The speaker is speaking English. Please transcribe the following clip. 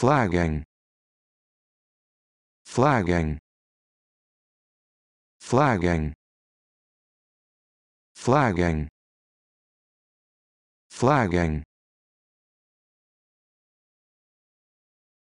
flagging flagging flagging flagging flagging